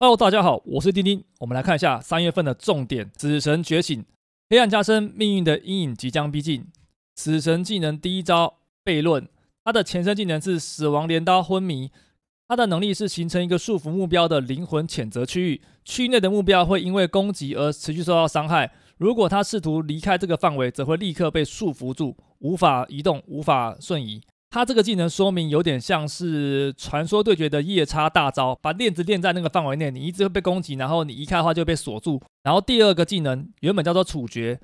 Hello，大家好，我是丁丁。我们来看一下三月份的重点：死神觉醒，黑暗加深，命运的阴影即将逼近。死神技能第一招悖论，它的前身技能是死亡镰刀昏迷。它的能力是形成一个束缚目标的灵魂谴责区域，区域内的目标会因为攻击而持续受到伤害。如果他试图离开这个范围，则会立刻被束缚住，无法移动，无法瞬移。他这个技能说明有点像是传说对决的夜叉大招，把链子链在那个范围内，你一直会被攻击，然后你移开的话就被锁住。然后第二个技能原本叫做处决，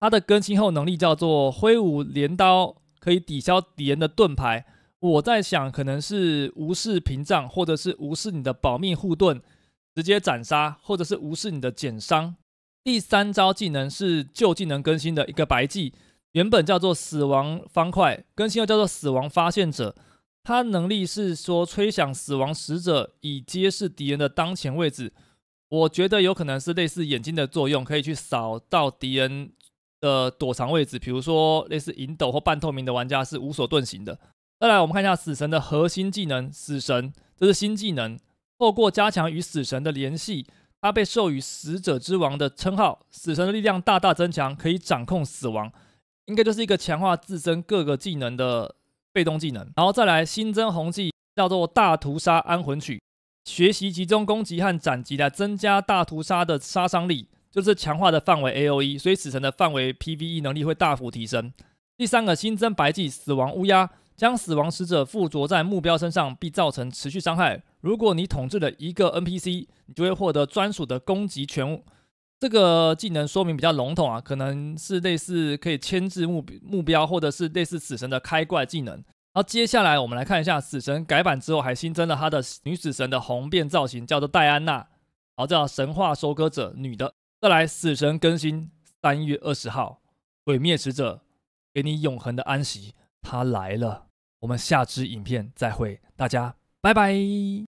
它的更新后能力叫做挥舞镰刀，可以抵消敌人的盾牌。我在想，可能是无视屏障，或者是无视你的保命护盾，直接斩杀，或者是无视你的减伤。第三招技能是旧技能更新的一个白技。原本叫做死亡方块，更新又叫做死亡发现者。它能力是说吹响死亡使者，以揭示敌人的当前位置。我觉得有可能是类似眼睛的作用，可以去扫到敌人的躲藏位置。比如说类似影斗或半透明的玩家是无所遁形的。再来，我们看一下死神的核心技能——死神，这是新技能。透过加强与死神的联系，他被授予死者之王的称号。死神的力量大大增强，可以掌控死亡。应该就是一个强化自身各个技能的被动技能，然后再来新增红技叫做大屠杀安魂曲，学习集中攻击和斩击来增加大屠杀的杀伤力，就是强化的范围 A O E，所以死神的范围 P V E 能力会大幅提升。第三个新增白技死亡乌鸦，将死亡使者附着在目标身上并造成持续伤害。如果你统治了一个 N P C，你就会获得专属的攻击权。这个技能说明比较笼统啊，可能是类似可以牵制目目标，或者是类似死神的开怪技能。然后接下来我们来看一下死神改版之后还新增了他的女死神的红变造型，叫做戴安娜。好，这叫神话收割者女的。再来，死神更新三月二十号，毁灭使者给你永恒的安息，他来了。我们下支影片再会，大家拜拜。